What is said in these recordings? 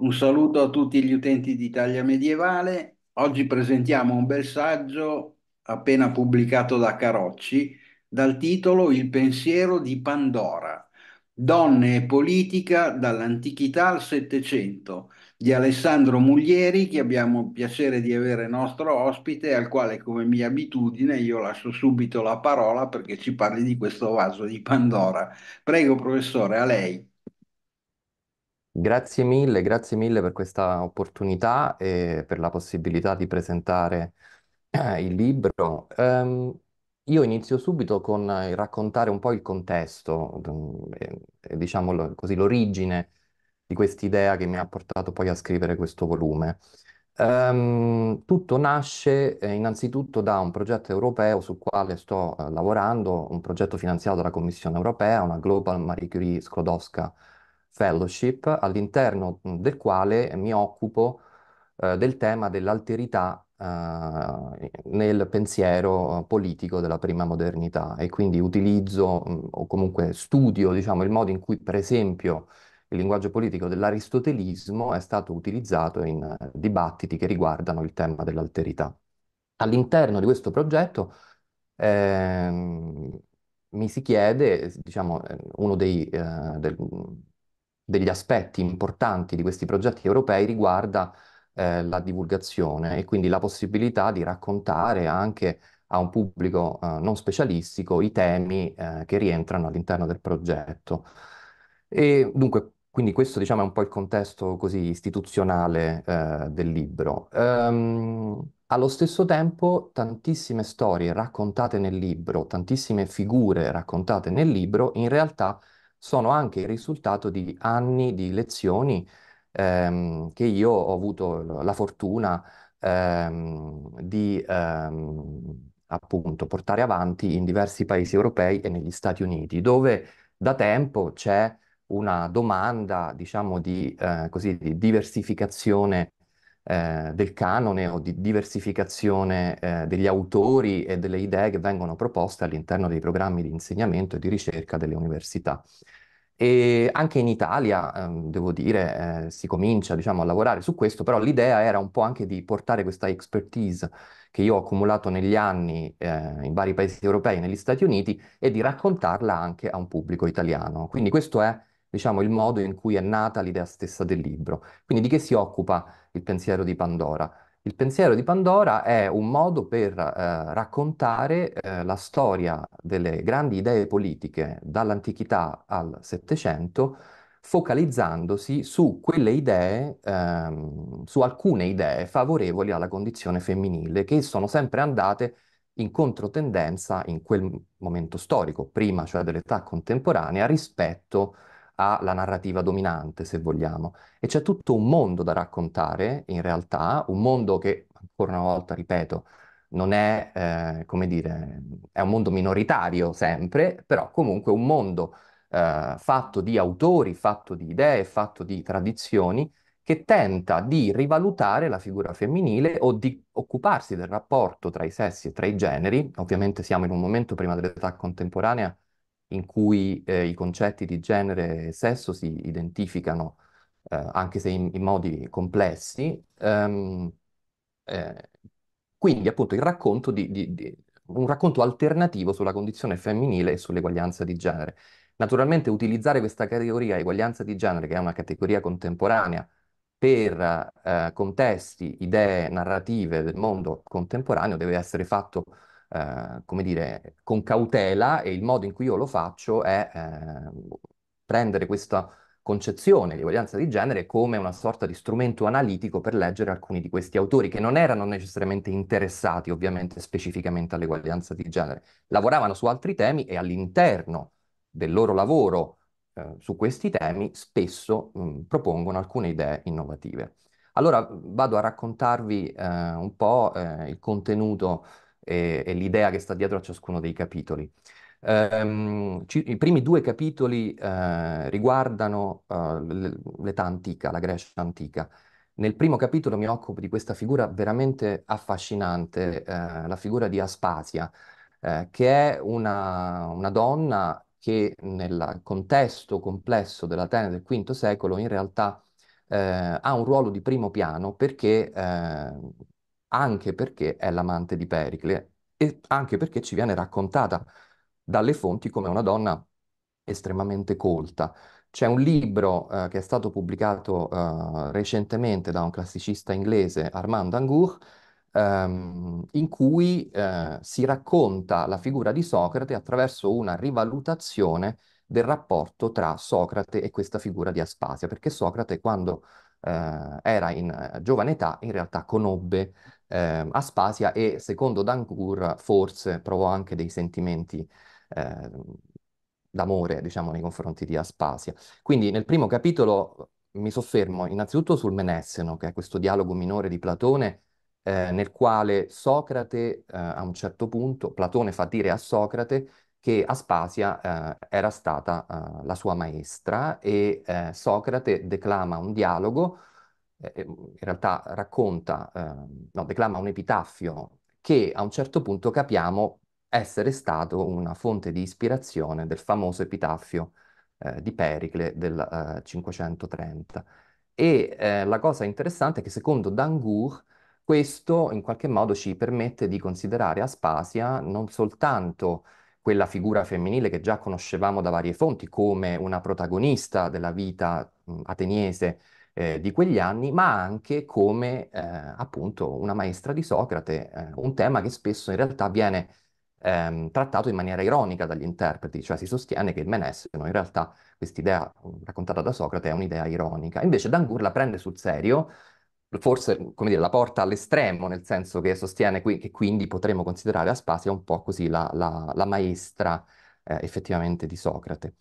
Un saluto a tutti gli utenti d'Italia Medievale. Oggi presentiamo un bel saggio appena pubblicato da Carocci dal titolo Il pensiero di Pandora. Donne e politica dall'antichità al Settecento di Alessandro Muglieri che abbiamo il piacere di avere nostro ospite al quale come mia abitudine io lascio subito la parola perché ci parli di questo vaso di Pandora. Prego professore, a lei. Grazie mille, grazie mille per questa opportunità e per la possibilità di presentare il libro. Ehm, io inizio subito con eh, raccontare un po' il contesto, mm, diciamo così, l'origine di quest'idea che mi ha portato poi a scrivere questo volume. Ehm, tutto nasce eh, innanzitutto da un progetto europeo sul quale sto eh, lavorando, un progetto finanziato dalla Commissione europea, una Global Marie Curie Skłodowska fellowship all'interno del quale mi occupo eh, del tema dell'alterità eh, nel pensiero eh, politico della prima modernità e quindi utilizzo o comunque studio diciamo, il modo in cui per esempio il linguaggio politico dell'aristotelismo è stato utilizzato in eh, dibattiti che riguardano il tema dell'alterità. All'interno di questo progetto eh, mi si chiede, diciamo, eh, uno dei, eh, del, degli aspetti importanti di questi progetti europei riguarda eh, la divulgazione e quindi la possibilità di raccontare anche a un pubblico eh, non specialistico i temi eh, che rientrano all'interno del progetto. E dunque, quindi questo diciamo è un po' il contesto così istituzionale eh, del libro. Um, allo stesso tempo, tantissime storie raccontate nel libro, tantissime figure raccontate nel libro, in realtà sono anche il risultato di anni di lezioni ehm, che io ho avuto la fortuna ehm, di ehm, appunto portare avanti in diversi paesi europei e negli Stati Uniti, dove da tempo c'è una domanda, diciamo, di, eh, così, di diversificazione eh, del canone o di diversificazione eh, degli autori e delle idee che vengono proposte all'interno dei programmi di insegnamento e di ricerca delle università. E anche in Italia, eh, devo dire, eh, si comincia, diciamo, a lavorare su questo, però l'idea era un po' anche di portare questa expertise che io ho accumulato negli anni eh, in vari paesi europei, negli Stati Uniti, e di raccontarla anche a un pubblico italiano. Quindi questo è, diciamo, il modo in cui è nata l'idea stessa del libro. Quindi di che si occupa il pensiero di Pandora. Il pensiero di Pandora è un modo per eh, raccontare eh, la storia delle grandi idee politiche dall'antichità al Settecento, focalizzandosi su quelle idee, ehm, su alcune idee favorevoli alla condizione femminile, che sono sempre andate in controtendenza in quel momento storico, prima cioè dell'età contemporanea, rispetto a alla narrativa dominante, se vogliamo. E c'è tutto un mondo da raccontare, in realtà, un mondo che, ancora una volta, ripeto, non è, eh, come dire, è un mondo minoritario sempre, però comunque un mondo eh, fatto di autori, fatto di idee, fatto di tradizioni, che tenta di rivalutare la figura femminile o di occuparsi del rapporto tra i sessi e tra i generi. Ovviamente siamo in un momento prima dell'età contemporanea in cui eh, i concetti di genere e sesso si identificano, eh, anche se in, in modi complessi. Um, eh, quindi appunto il racconto di, di, di, un racconto alternativo sulla condizione femminile e sull'eguaglianza di genere. Naturalmente utilizzare questa categoria eguaglianza di genere, che è una categoria contemporanea, per eh, contesti, idee, narrative del mondo contemporaneo deve essere fatto eh, come dire, con cautela e il modo in cui io lo faccio è eh, prendere questa concezione di uguaglianza di genere come una sorta di strumento analitico per leggere alcuni di questi autori che non erano necessariamente interessati ovviamente specificamente all'eguaglianza di genere, lavoravano su altri temi e all'interno del loro lavoro eh, su questi temi spesso mh, mm, propongono alcune idee innovative. Allora vado a raccontarvi eh, un po' eh, il contenuto e, e l'idea che sta dietro a ciascuno dei capitoli. Um, ci, I primi due capitoli uh, riguardano uh, l'età antica, la Grecia antica. Nel primo capitolo mi occupo di questa figura veramente affascinante, uh, la figura di Aspasia, che è una, una, donna che nel contesto complesso dell'Atene del V secolo in realtà ha un ruolo di primo piano perché anche perché è l'amante di Pericle e anche perché ci viene raccontata dalle fonti come una donna estremamente colta. C'è un libro eh, che è stato pubblicato eh, recentemente da un classicista inglese, Armand Angour, ehm, in cui eh, si racconta la figura di Socrate attraverso una rivalutazione del rapporto tra Socrate e questa figura di Aspasia, perché Socrate quando eh, era in eh, giovane età in realtà conobbe eh, Aspasia e secondo Dancourt forse provò anche dei sentimenti eh, d'amore, diciamo, nei confronti di Aspasia. Quindi nel primo capitolo mi soffermo innanzitutto sul Menesseno, che è questo dialogo minore di Platone, eh, nel quale Socrate eh, a un certo punto, Platone fa dire a Socrate che Aspasia eh, era stata eh, la sua maestra e eh, Socrate declama un dialogo eh, ehm, in realtà racconta, eh, no, declama un epitaffio che a un certo punto capiamo essere stato una fonte di ispirazione del famoso epitaffio eh, di Pericle del 530. Eh, e eh, la cosa interessante è che secondo Dangour questo in qualche modo ci permette di considerare Aspasia non soltanto quella figura femminile che già conoscevamo da varie fonti come una protagonista della vita mh, ateniese eh, di quegli anni, ma anche come eh, appunto una maestra di Socrate, eh, un tema che spesso in realtà viene ehm, trattato in maniera ironica dagli interpreti, cioè si sostiene che il Menesseno in realtà questa idea mm, raccontata da Socrate è un'idea ironica. Invece Dangur la prende sul serio, forse come dire, la porta all'estremo, nel senso che sostiene qui, che quindi potremmo considerare Aspasia un po' così la, la, la maestra eh, effettivamente di Socrate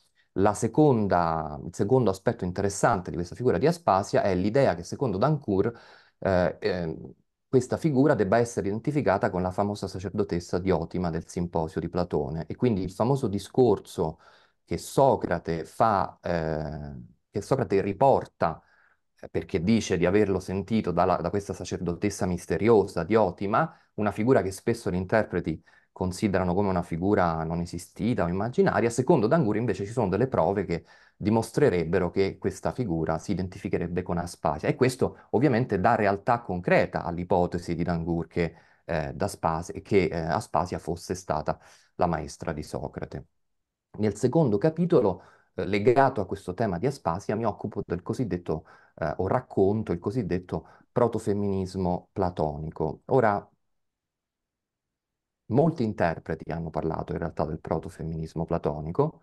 seconda, il secondo aspetto interessante di questa figura di Aspasia è l'idea che, secondo Dancourt, eh, eh, questa figura debba essere identificata con la famosa sacerdotessa di Otima del simposio di Platone. E quindi il famoso discorso che Socrate fa, eh, che Socrate riporta eh, perché dice di averlo sentito dalla, da questa sacerdotessa misteriosa di Otima, una figura che spesso gli interpreti considerano come una figura non esistita o immaginaria, secondo D'Anguria invece ci sono delle prove che dimostrerebbero che questa figura si identificherebbe con Aspasia. E questo ovviamente dà realtà concreta all'ipotesi di D'Angur che, eh, che eh, Aspasia fosse stata la maestra di Socrate. Nel secondo capitolo, eh, legato a questo tema di Aspasia, mi occupo del cosiddetto, eh, o racconto il cosiddetto protofemminismo platonico. Ora, molti interpreti hanno parlato in realtà del protofemminismo platonico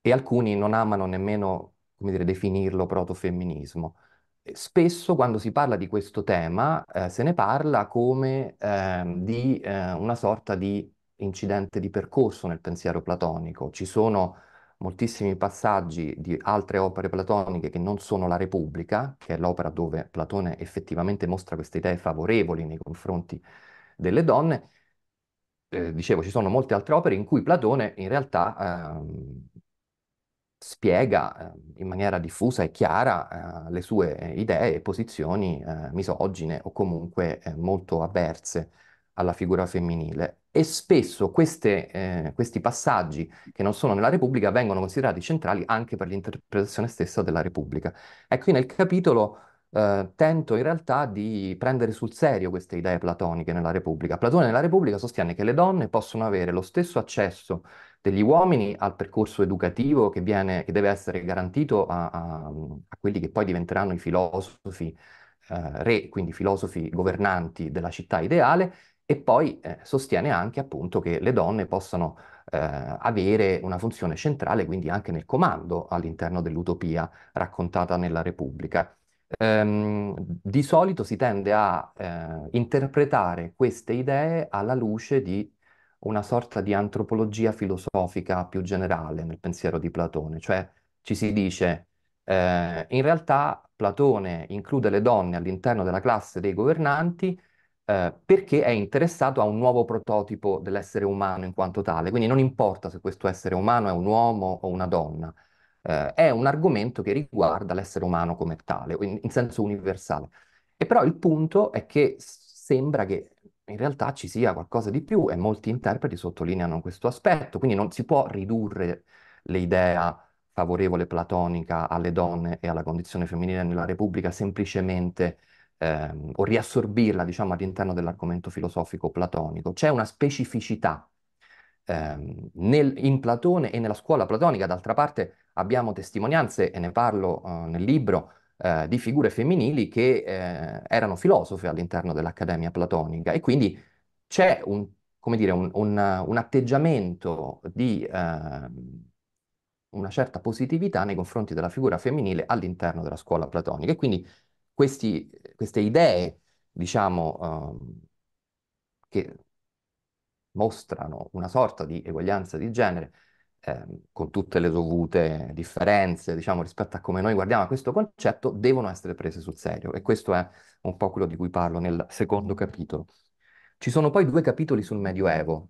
e alcuni non amano nemmeno, come dire, definirlo protofemminismo. Spesso quando si parla di questo tema eh, se ne parla come eh, di eh, una sorta di incidente di percorso nel pensiero platonico. Ci sono moltissimi passaggi di altre opere platoniche che non sono la Repubblica, che è l'opera dove Platone effettivamente mostra queste idee favorevoli nei confronti delle donne, eh, dicevo, ci sono molte altre opere in cui Platone in realtà eh, spiega ehm, in maniera diffusa e chiara eh, le sue idee e posizioni eh, misogine o comunque molto avverse alla figura femminile. E spesso queste, eh, questi passaggi che non sono nella Repubblica vengono considerati centrali anche per l'interpretazione stessa della Repubblica. Ecco, qui nel capitolo eh, tento in realtà di prendere sul serio queste idee platoniche nella Repubblica. Platone nella Repubblica sostiene che le donne possono avere lo stesso accesso degli uomini al percorso educativo che, viene, che deve essere garantito a, a, a, quelli che poi diventeranno i filosofi eh, re, quindi filosofi governanti della città ideale, e poi eh, sostiene anche appunto che le donne possano eh, avere una funzione centrale, quindi anche nel comando all'interno dell'utopia raccontata nella Repubblica ehm, di solito si tende a eh, interpretare queste idee alla luce di una sorta di antropologia filosofica più generale nel pensiero di Platone, cioè ci si dice eh, in realtà Platone include le donne all'interno della classe dei governanti eh, perché è interessato a un nuovo prototipo dell'essere umano in quanto tale, quindi non importa se questo essere umano è un uomo o una donna, eh, è un argomento che riguarda l'essere umano come tale, in, in senso universale. E però il punto è che sembra che in realtà ci sia qualcosa di più e molti interpreti sottolineano questo aspetto, quindi non si può ridurre l'idea favorevole platonica alle donne e alla condizione femminile nella Repubblica semplicemente ehm, o riassorbirla, diciamo, all'interno dell'argomento filosofico platonico. C'è una specificità ehm, nel, in Platone e nella scuola platonica. D'altra parte abbiamo testimonianze, e ne parlo eh, nel libro, eh, di figure femminili che eh, erano filosofe all'interno dell'Accademia platonica e quindi c'è un, dire, un, un, un atteggiamento di ehm, una certa positività nei confronti della figura femminile all'interno della scuola platonica e quindi questi, queste idee, diciamo, ehm, che mostrano una sorta di eguaglianza di genere, eh, con tutte le dovute differenze, diciamo, rispetto a come noi guardiamo a questo concetto, devono essere prese sul serio. E questo è un po' quello di cui parlo nel secondo capitolo. Ci sono poi due capitoli sul Medioevo.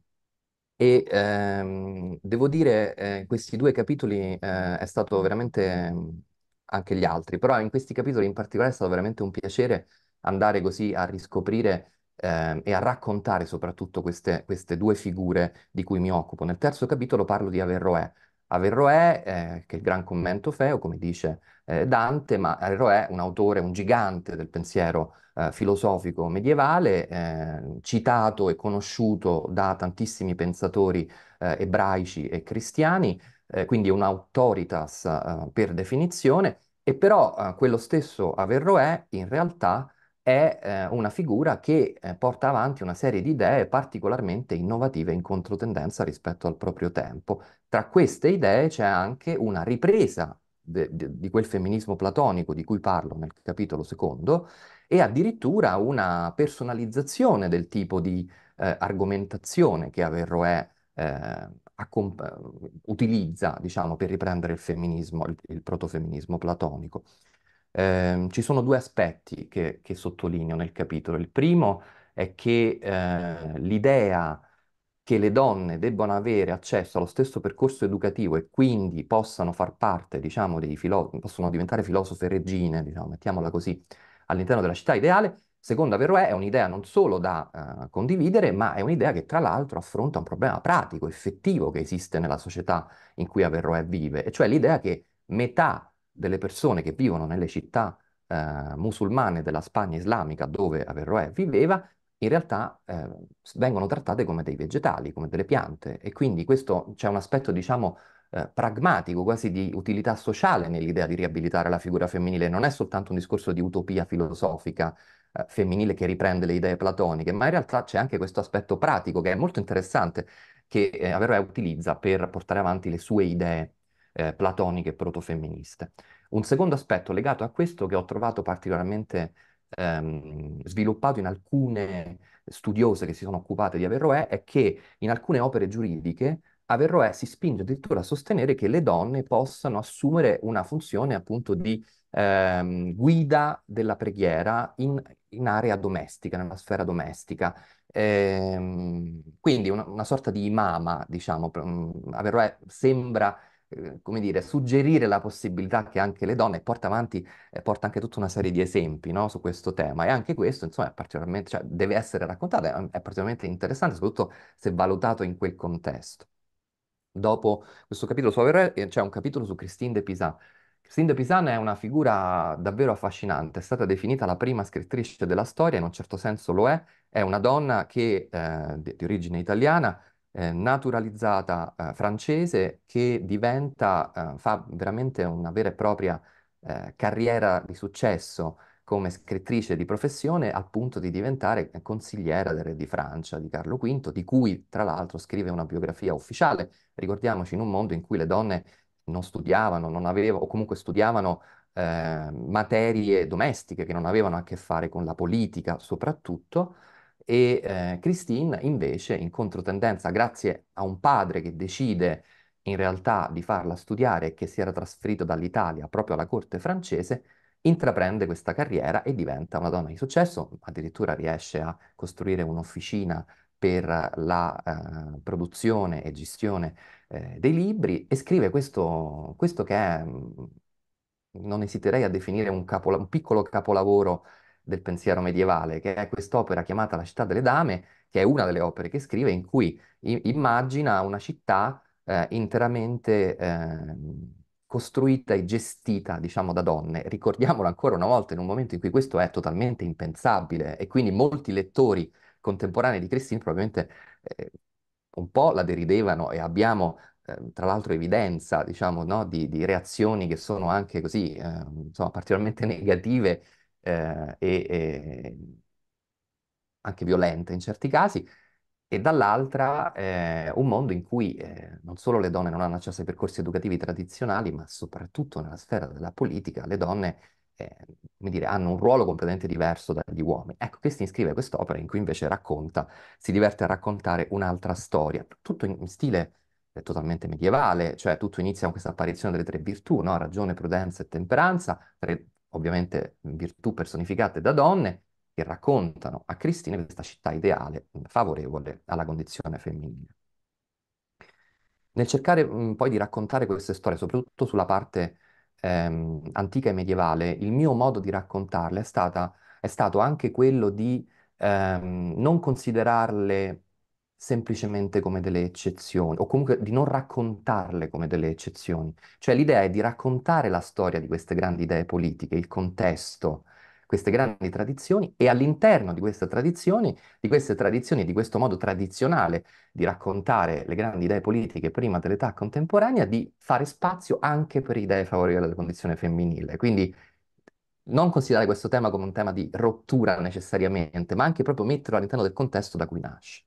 E ehm, devo dire, eh, questi due capitoli eh, è stato veramente ehm, anche gli altri, però in questi capitoli in particolare è stato veramente un piacere andare così a riscoprire eh, e a raccontare soprattutto queste, queste, due figure di cui mi occupo. Nel terzo capitolo parlo di Averroè. Averroè, eh, che è il gran commento feo, come dice eh, Dante, ma Averroè, un autore, un gigante del pensiero eh, filosofico medievale, ehm, citato e conosciuto da tantissimi pensatori eh, ebraici e cristiani, eh, quindi un un'autoritas per definizione, e però quello stesso Averroè in realtà è eh, una figura che eh, porta avanti una serie di idee particolarmente innovative in controtendenza rispetto al proprio tempo. Tra queste idee c'è anche una ripresa de, de, di quel femminismo platonico di cui parlo nel capitolo secondo e addirittura una personalizzazione del tipo di eh, argomentazione che Averroè eh, eh, utilizza, diciamo, per riprendere il femminismo, il, il protofemminismo platonico eh, ci sono due aspetti che, che, sottolineo nel capitolo. Il primo è che eh, l'idea che le donne debbano avere accesso allo stesso percorso educativo e quindi possano far parte, diciamo, dei filosofi, possono diventare filosofe regine, diciamo, mettiamola così, all'interno della città ideale, secondo Averroè è un'idea non solo da uh, condividere, ma è un'idea che tra l'altro affronta un problema pratico, effettivo che esiste nella società in cui Averroè vive, e cioè l'idea che metà delle persone che vivono nelle città eh, musulmane della Spagna islamica dove Averroè viveva, in realtà eh, vengono trattate come dei vegetali, come delle piante e quindi questo c'è un aspetto, diciamo, eh, pragmatico, quasi di utilità sociale nell'idea di riabilitare la figura femminile, non è soltanto un discorso di utopia filosofica eh, femminile che riprende le idee platoniche, ma in realtà c'è anche questo aspetto pratico che è molto interessante che eh, Averroè utilizza per portare avanti le sue idee eh, platoniche protofemministe. Un secondo aspetto legato a questo che ho trovato particolarmente ehm, sviluppato in alcune studiose che si sono occupate di Averroè è che in alcune opere giuridiche Averroè si spinge addirittura a sostenere che le donne possano assumere una funzione appunto di ehm, guida della preghiera in, in, area domestica, nella sfera domestica. Ehm, quindi una, una, sorta di imama, diciamo, mm, Averroè sembra eh, come dire, suggerire la possibilità che anche le donne, porta avanti, eh, porta anche tutta una serie di esempi no, su questo tema e anche questo, insomma, è particolarmente, cioè, deve essere raccontato, è, particolarmente interessante, soprattutto se valutato in quel contesto. Dopo questo capitolo eh, c'è un capitolo su Christine de Pisan. Christine de Pisan è una figura davvero affascinante, è stata definita la prima scrittrice della storia, in un certo senso lo è, è una donna che, eh, di, di origine italiana, eh, naturalizzata eh, francese che diventa, eh, fa veramente una vera e propria eh, carriera di successo come scrittrice di professione al punto di diventare eh, consigliera del re di Francia di Carlo V, di cui tra l'altro scrive una biografia ufficiale. Ricordiamoci in un mondo in cui le donne non studiavano, non avevano, o comunque studiavano eh, materie domestiche che non avevano a che fare con la politica soprattutto, e eh, Christine invece in controtendenza grazie a un padre che decide in realtà di farla studiare e che si era trasferito dall'Italia proprio alla corte francese, intraprende questa carriera e diventa una donna di successo, addirittura riesce a costruire un'officina per la eh, produzione e gestione eh, dei libri e scrive questo, questo che è, mm, non esiterei a definire un, capola- un piccolo capolavoro del pensiero medievale, che è quest'opera chiamata La città delle dame, che è una delle opere che scrive, in cui immagina una città eh, interamente eh, costruita e gestita, diciamo, da donne. Ricordiamolo ancora una volta, in un momento in cui questo è totalmente impensabile e quindi molti lettori contemporanei di Christine probabilmente eh, un po' la deridevano e abbiamo ehm, tra l'altro evidenza, diciamo, no, di, di, reazioni che sono anche così, ehm, insomma, particolarmente negative eh, e, e, anche violenta in certi casi, e dall'altra eh, un mondo in cui eh, non solo le donne non hanno accesso ai percorsi educativi tradizionali, ma soprattutto nella sfera della politica le donne eh, come dire, hanno un ruolo completamente diverso dagli uomini. Ecco, Christine scrive quest'opera in cui invece racconta, si diverte a raccontare un'altra storia, tutto in, in stile eh, totalmente medievale, cioè tutto inizia con questa apparizione delle tre virtù, no? ragione, prudenza e temperanza, tre ovviamente virtù personificate da donne, che raccontano a Cristina questa città ideale, favorevole alla condizione femminile. Nel cercare mh, poi di raccontare queste storie, soprattutto sulla parte ehm, antica e medievale, il mio modo di raccontarle è, stata, è stato anche quello di ehm, non considerarle semplicemente come delle eccezioni, o comunque di non raccontarle come delle eccezioni. Cioè l'idea è di raccontare la storia di queste grandi idee politiche, il contesto, queste grandi tradizioni e all'interno di queste tradizioni, di queste tradizioni, di questo modo tradizionale di raccontare le grandi idee politiche prima dell'età contemporanea, di fare spazio anche per idee favorevoli alla condizione femminile. Quindi non considerare questo tema come un tema di rottura necessariamente, ma anche proprio metterlo all'interno del contesto da cui nasce.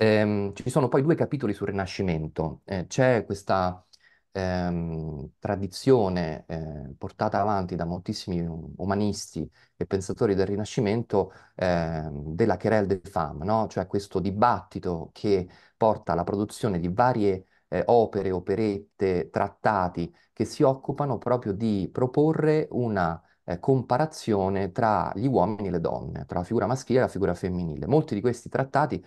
Ehm, ci sono poi due capitoli sul Rinascimento. Eh, c'è questa ehm, tradizione eh, portata avanti da moltissimi umanisti e pensatori del Rinascimento eh, della querelle des femmes, no? cioè questo dibattito che porta alla produzione di varie eh, opere, operette, trattati che si occupano proprio di proporre una eh, comparazione tra gli uomini e le donne, tra la figura maschile e la figura femminile. Molti di questi trattati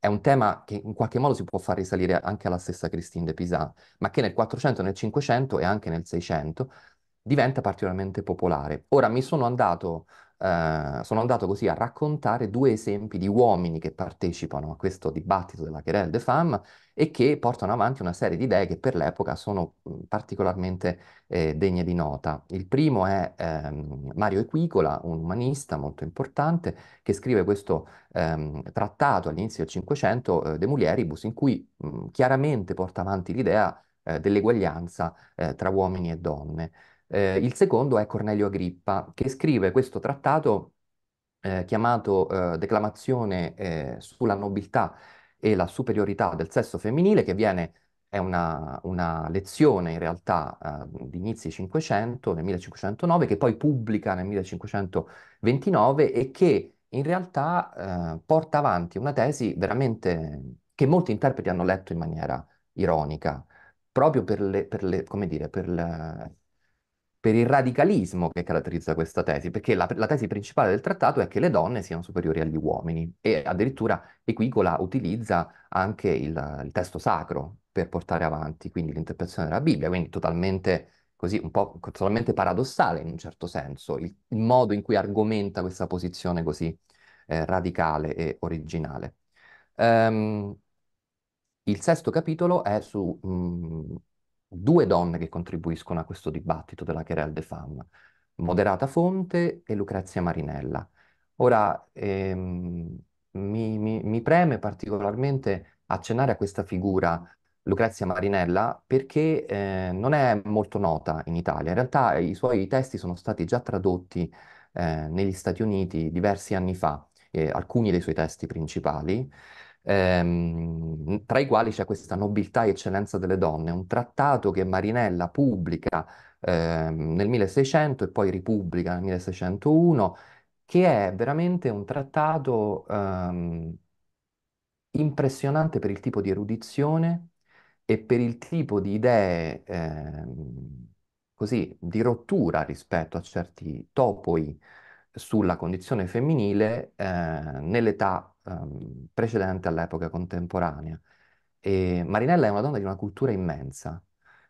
è un tema che in qualche modo si può far risalire anche alla stessa Christine de Pizan, ma che nel 400, nel 500 e anche nel 600 diventa particolarmente popolare. Ora mi sono andato Ehm, sono andato così a raccontare due esempi di uomini che partecipano a questo dibattito della querelle de femmes e che portano avanti una serie di idee che per l'epoca sono particolarmente eh, degne di nota. Il primo è ehm, Mario Equicola, un umanista molto importante, che scrive questo ehm, trattato all'inizio del Cinquecento, eh, De Mulieribus, in cui mh, chiaramente porta avanti l'idea eh, dell'eguaglianza eh, tra uomini e donne. Eh, il secondo è Cornelio Agrippa, che scrive questo trattato eh, chiamato eh, Declamazione eh, sulla nobiltà e la superiorità del sesso femminile, che viene, è una, una lezione in realtà eh, di inizi 500, nel 1509, che poi pubblica nel 1529 e che in realtà eh, porta avanti una tesi veramente che molti interpreti hanno letto in maniera ironica, proprio per le, per le come dire, per le, per il radicalismo che caratterizza questa tesi, perché la, la, tesi principale del trattato è che le donne siano superiori agli uomini e addirittura Equicola utilizza anche il, il testo sacro per portare avanti quindi l'interpretazione della Bibbia, quindi totalmente così un po' totalmente paradossale in un certo senso il, il modo in cui argomenta questa posizione così eh, radicale e originale. Um, il sesto capitolo è su mh, mm, due donne che contribuiscono a questo dibattito della querelle de femme, Moderata Fonte e Lucrezia Marinella. Ora, ehm, mi, mi, mi preme particolarmente accennare a questa figura Lucrezia Marinella perché eh, non è molto nota in Italia. In realtà i suoi testi sono stati già tradotti eh, negli Stati Uniti diversi anni fa, eh, alcuni dei suoi testi principali, ehm, tra i quali c'è questa nobiltà e eccellenza delle donne, un trattato che Marinella pubblica ehm, nel 1600 e poi ripubblica nel 1601, che è veramente un trattato ehm, impressionante per il tipo di erudizione e per il tipo di idee ehm, così di rottura rispetto a certi topoi sulla condizione femminile eh, nell'età ehm, precedente all'epoca contemporanea. E Marinella è una donna di una cultura immensa,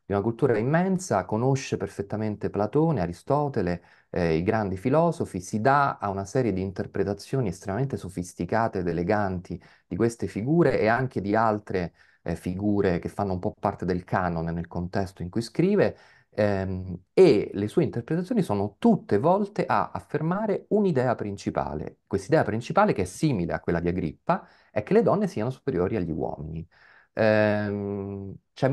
di una cultura immensa, conosce perfettamente Platone, Aristotele, eh, i grandi filosofi, si dà a una serie di interpretazioni estremamente sofisticate ed eleganti di queste figure e anche di altre eh, figure che fanno un po' parte del canone nel contesto in cui scrive Ehm, e le sue interpretazioni sono tutte volte a affermare un'idea principale. Quest'idea principale, che è simile a quella di Agrippa, è che le donne siano superiori agli uomini. Ehm, cioè,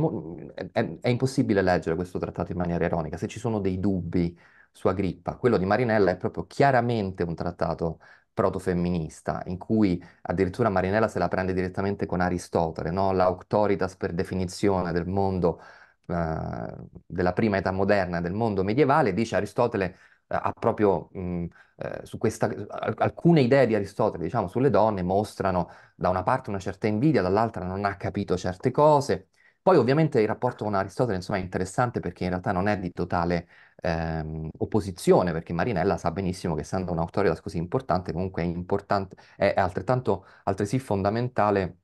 è, è impossibile leggere questo trattato in maniera ironica. Se ci sono dei dubbi su Agrippa, quello di Marinella è proprio chiaramente un trattato protofemminista, in cui addirittura Marinella se la prende direttamente con Aristotele, no? l'auctoritas per definizione del mondo eh, della prima età moderna del mondo medievale, dice Aristotele eh, ha proprio mh, eh, su questa, alcune idee di Aristotele, diciamo, sulle donne mostrano da una parte una certa invidia, dall'altra non ha capito certe cose. Poi ovviamente il rapporto con Aristotele, insomma, è interessante perché in realtà non è di totale ehm, opposizione, perché Marinella sa benissimo che essendo un'autoritas così importante, comunque è, importante, è altrettanto, altresì fondamentale,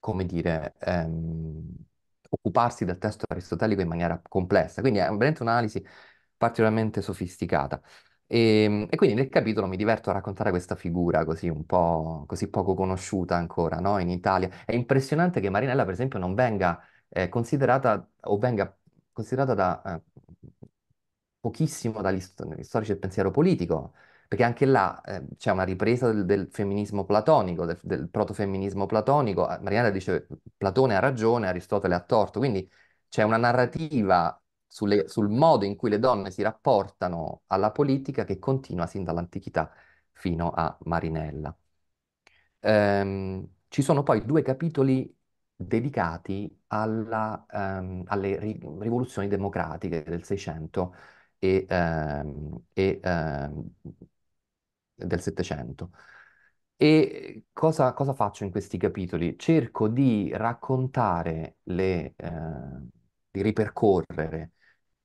come dire, ehm, occuparsi del testo aristotelico in maniera complessa, quindi è veramente un'analisi particolarmente sofisticata. E, ehm, e, quindi nel capitolo mi diverto a raccontare questa figura così un po' così poco conosciuta ancora, no? In Italia. È impressionante che Marinella, per esempio, non venga eh, considerata o venga considerata da eh, pochissimo dagli storici del pensiero politico perché anche là eh, c'è una ripresa del, del femminismo platonico, del, del, protofemminismo platonico. Ah, Mariana dice Platone ha ragione, Aristotele ha torto, quindi c'è una narrativa sulle, sul modo in cui le donne si rapportano alla politica che continua sin dall'antichità fino a Marinella. Ehm, ci sono poi due capitoli dedicati alla, ehm, alle ri- rivoluzioni democratiche del Seicento e, ehm, e ehm, del Settecento. E cosa, cosa, faccio in questi capitoli? Cerco di raccontare, le, eh, di ripercorrere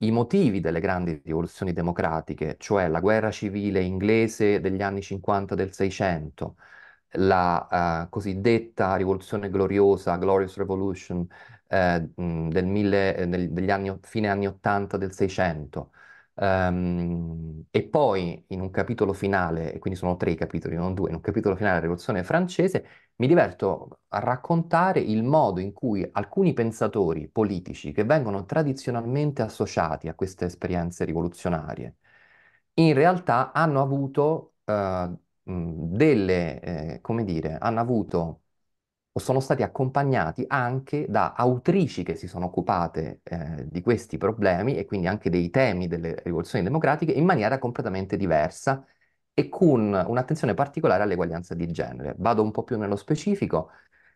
i motivi delle grandi rivoluzioni democratiche, cioè la guerra civile inglese degli anni 50 del 600, la eh, cosiddetta rivoluzione gloriosa, Glorious Revolution, eh, del mille, eh, degli anni, fine anni 80 del Seicento, Um, e poi in un capitolo finale, e quindi sono tre capitoli, non due, in un capitolo finale della Rivoluzione francese, mi diverto a raccontare il modo in cui alcuni pensatori politici che vengono tradizionalmente associati a queste esperienze rivoluzionarie, in realtà hanno avuto uh, delle, eh, come dire, hanno avuto o sono stati accompagnati anche da autrici che si sono occupate eh, di questi problemi e quindi anche dei temi delle rivoluzioni democratiche in maniera completamente diversa e con un'attenzione particolare all'eguaglianza di genere. Vado un po' più nello specifico.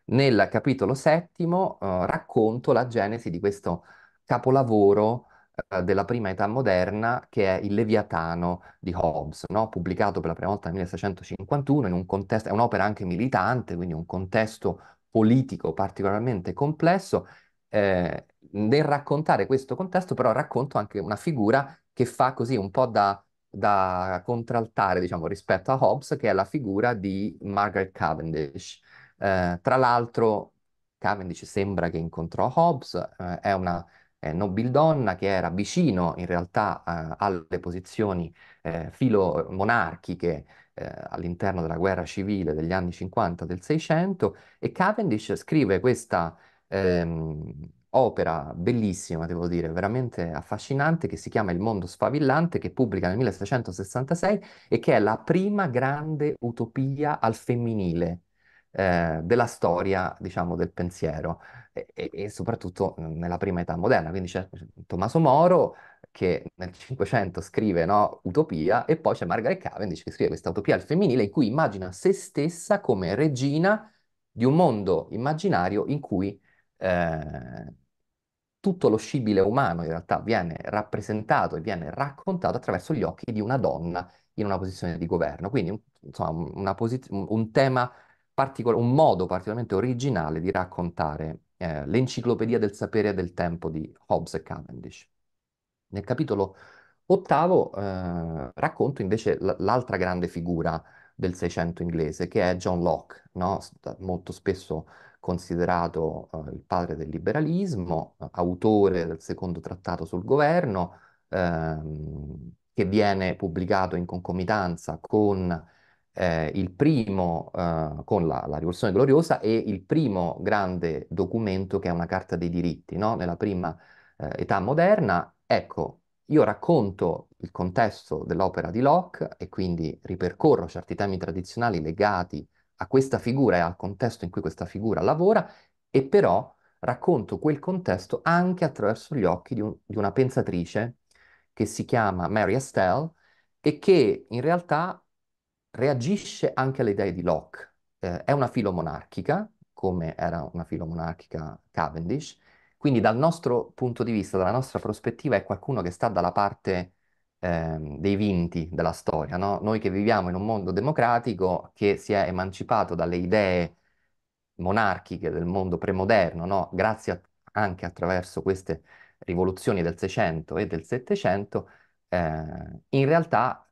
Nel capitolo settimo eh, racconto la genesi di questo capolavoro eh, della prima età moderna, che è Il Leviatano di Hobbes, no? pubblicato per la prima volta nel 1651, in un contesto, è un'opera anche militante, quindi un contesto politico particolarmente complesso. Eh, nel raccontare questo contesto, però, racconto anche una figura che fa così un po' da da contraltare, diciamo, rispetto a Hobbes, che è la figura di Margaret Cavendish. Eh, tra l'altro, Cavendish sembra che incontrò Hobbes, eh, è una eh, nobildonna che era vicino in realtà eh, alle posizioni eh, filomonarchiche eh, eh, all'interno della guerra civile degli anni 50 del 600 e Cavendish scrive questa ehm, opera bellissima, devo dire, veramente affascinante, che si chiama Il mondo sfavillante, che pubblica nel 1666 e che è la prima grande utopia al femminile eh, della storia, diciamo, del pensiero e, e, soprattutto mhmm, nella prima età moderna. Quindi c'è Tommaso Moro che nel Cinquecento scrive no, Utopia e poi c'è Margaret Cavendish che scrive questa Utopia al femminile in cui immagina se stessa come regina di un mondo immaginario in cui eh, tutto lo scibile umano in realtà viene rappresentato e viene raccontato attraverso gli occhi di una donna in una posizione di governo. Quindi insomma, un tema particol- un modo particolarmente originale di raccontare eh, l'enciclopedia del sapere e del tempo di Hobbes e Cavendish. Nel capitolo ottavo eh, racconto invece l- l'altra grande figura del Seicento inglese, che è John Locke, no? molto spesso considerato eh, il padre del liberalismo, autore del secondo trattato sul governo, ehm, che viene pubblicato in concomitanza con eh, il primo, eh, con la, la, Rivoluzione Gloriosa, e il primo grande documento che è una carta dei diritti, no? Nella prima eh, età moderna, ecco, io racconto il contesto dell'opera di Locke e quindi ripercorro certi temi tradizionali legati a questa figura e al contesto in cui questa figura lavora, e però racconto quel contesto anche attraverso gli occhi di, un, di una pensatrice che si chiama Mary Estelle e che in realtà reagisce anche alle idee di Locke. Eh, è una filomonarchica, come era una filomonarchica Cavendish, quindi dal nostro punto di vista, dalla nostra prospettiva, è qualcuno che sta dalla parte eh, dei vinti della storia, no? Noi che viviamo in un mondo democratico che si è emancipato dalle idee monarchiche del mondo premoderno, no? Grazie a, anche attraverso queste rivoluzioni del 600 e del 700, eh, in realtà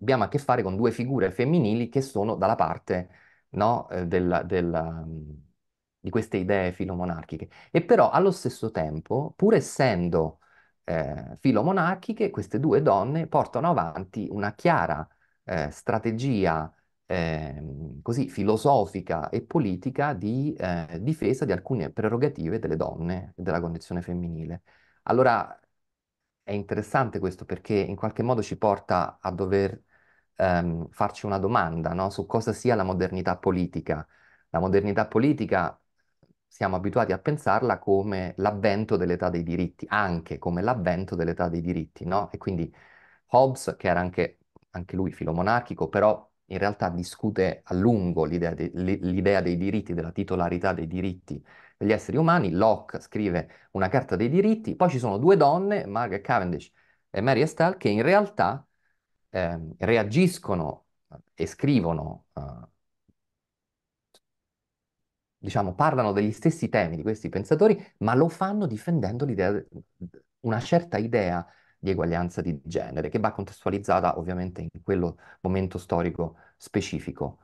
abbiamo a che fare con due figure femminili che sono dalla parte, no, eh, del, della, mm, di queste idee filomonarchiche. E però allo stesso tempo, pur essendo eh, filomonarchiche, queste due donne portano avanti una chiara eh, strategia eh, così filosofica e politica di eh, difesa di alcune prerogative delle donne e della condizione femminile. Allora, è interessante questo perché in qualche modo ci porta a dover ehm, farci una domanda, no? su cosa sia la modernità politica. La modernità politica siamo abituati a pensarla come l'avvento dell'età dei diritti, anche come l'avvento dell'età dei diritti, no? E quindi Hobbes, che era anche, anche lui filomonarchico, però in realtà discute a lungo l'idea, de, l'idea dei diritti, della titolarità dei diritti degli esseri umani. Locke scrive una carta dei diritti, poi ci sono due donne, Margaret Cavendish e Mary Estelle, che in realtà ehm, eh, reagiscono e scrivono, eh, diciamo, parlano degli stessi temi di questi pensatori, ma lo fanno difendendo l'idea, una certa idea di eguaglianza di genere, che va contestualizzata ovviamente in quello momento storico specifico.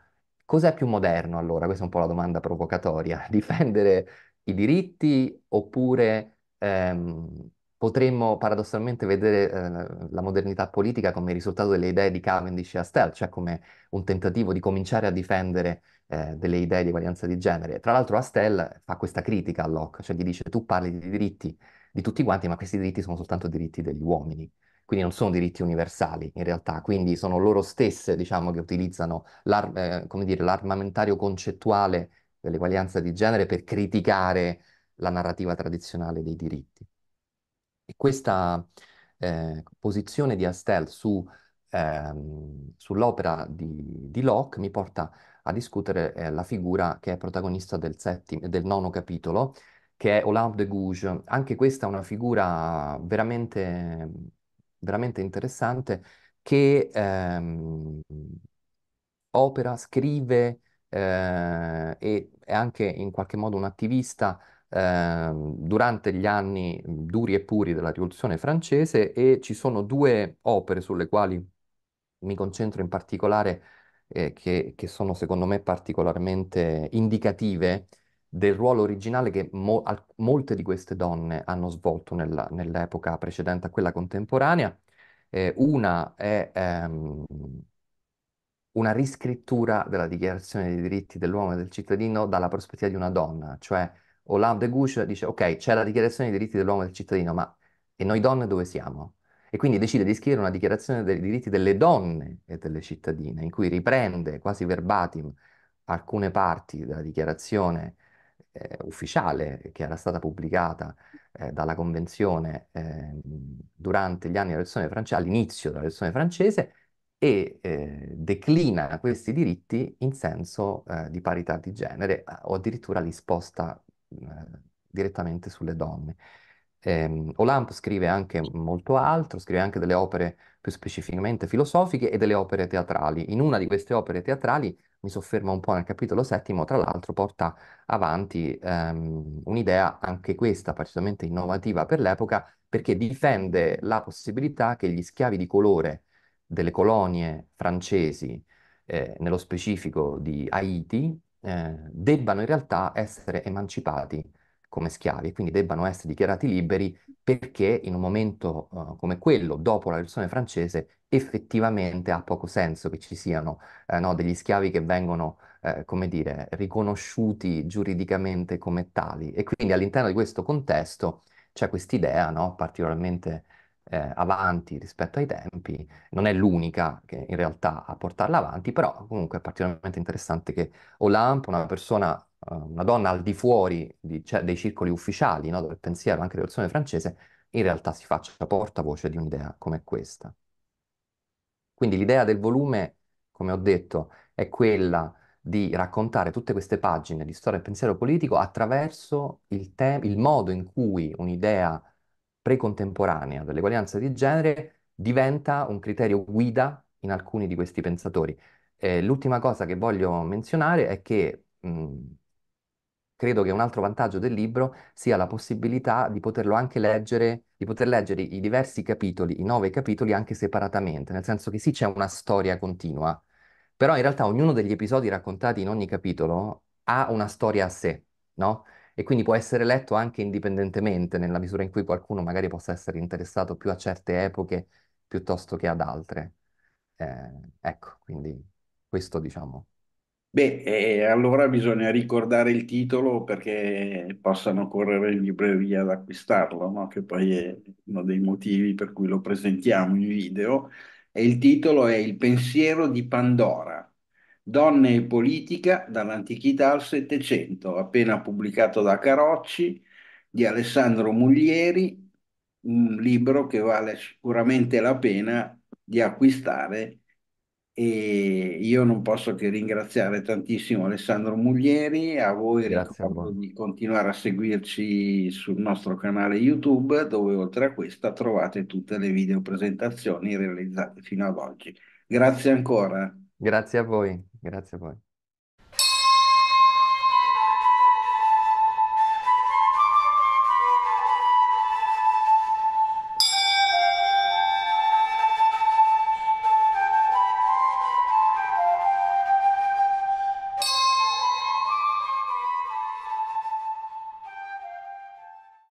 Cos'è più moderno allora? Questa è un po' la domanda provocatoria. Difendere i diritti oppure ehm, potremmo paradossalmente vedere eh, la modernità politica come risultato delle idee di Cavendish e Astel, cioè come un tentativo di cominciare a difendere eh, delle idee di eguaglianza di genere. Tra l'altro Astel fa questa critica a Locke, cioè gli dice tu parli di diritti, di tutti quanti, ma questi diritti sono soltanto diritti degli uomini, quindi non sono diritti universali in realtà, quindi sono loro stesse, diciamo, che utilizzano l'ar- eh, dire, l'armamentario concettuale dell'eguaglianza di genere per criticare la narrativa tradizionale dei diritti. E questa eh, posizione di Astel su, ehm, sull'opera di, di, Locke mi porta a discutere eh, la figura che è protagonista del, settim- del nono capitolo, che è Olympe de Gouges. Anche questa è una figura veramente, veramente interessante che ehm, opera, scrive eh, e è anche in qualche modo un attivista ehm, durante gli anni duri e puri della rivoluzione francese e ci sono due opere sulle quali mi concentro in particolare eh, che, che, sono secondo me particolarmente indicative del ruolo originale che mo- al- molte di queste donne hanno svolto nella- nell'epoca precedente a quella contemporanea. Eh, una è ehm, una riscrittura della Dichiarazione dei diritti dell'uomo e del cittadino dalla prospettiva di una donna, cioè Hollande de Gouges dice ok, c'è la Dichiarazione dei diritti dell'uomo e del cittadino, ma e noi donne dove siamo? E quindi decide di scrivere una Dichiarazione dei diritti delle donne e delle cittadine, in cui riprende quasi verbatim alcune parti della Dichiarazione eh, ufficiale che era stata pubblicata eh, dalla Convenzione eh, durante gli anni della Revoluzione francese, all'inizio della Revoluzione francese, e eh, declina questi diritti in senso eh, di parità di genere o addirittura li sposta eh, direttamente sulle donne. Ehm, Olampo scrive anche molto altro, scrive anche delle opere più specificamente filosofiche e delle opere teatrali. In una di queste opere teatrali mi soffermo un po' nel capitolo settimo, tra l'altro porta avanti ehm, un'idea anche questa particolarmente innovativa per l'epoca, perché difende la possibilità che gli schiavi di colore delle colonie francesi, eh, nello specifico di Haiti, eh, debbano in realtà essere emancipati come schiavi, e quindi debbano essere dichiarati liberi perché in un momento uh, come quello, dopo la versione francese, effettivamente ha poco senso che ci siano eh, no, degli schiavi che vengono, eh, come dire, riconosciuti giuridicamente come tali. E quindi all'interno di questo contesto c'è quest'idea, no, particolarmente eh, avanti rispetto ai tempi, non è l'unica che in realtà a portarla avanti, però comunque è particolarmente interessante che Olamp, una persona eh, una donna al di fuori di, cioè, dei circoli ufficiali no, del pensiero, anche dell'azione francese, in realtà si faccia portavoce di un'idea come questa. Quindi l'idea del volume, come ho detto, è quella di raccontare tutte queste pagine di storia e pensiero politico attraverso il, te- il modo in cui un'idea precontemporanea dell'eguaglianza di genere diventa un criterio guida in alcuni di questi pensatori. Eh, l'ultima cosa che voglio menzionare è che mh, credo che un altro vantaggio del libro sia la possibilità di poterlo anche leggere, di poter leggere i diversi capitoli, i nove capitoli anche separatamente, nel senso che sì c'è una storia continua, però in realtà ognuno degli episodi raccontati in ogni capitolo ha una storia a sé, no? E quindi può essere letto anche indipendentemente, nella misura in cui qualcuno magari possa essere interessato più a certe epoche piuttosto che ad altre. Eh, ecco, quindi questo diciamo. Beh, eh, allora bisogna ricordare il titolo perché possano correre in libreria ad acquistarlo, no? Che poi è uno dei motivi per cui lo presentiamo in video. E il titolo è Il pensiero di Pandora, donne e politica dall'antichità al Settecento, appena pubblicato da Carocci di Alessandro Muglieri, un libro che vale sicuramente la pena di acquistare e io non posso che ringraziare tantissimo Alessandro Muglieri, a voi Grazie ricordo a voi. di continuare a seguirci sul nostro canale YouTube dove oltre a questa trovate tutte le video presentazioni realizzate fino ad oggi. Grazie ancora. Grazie a voi. Grazie a voi.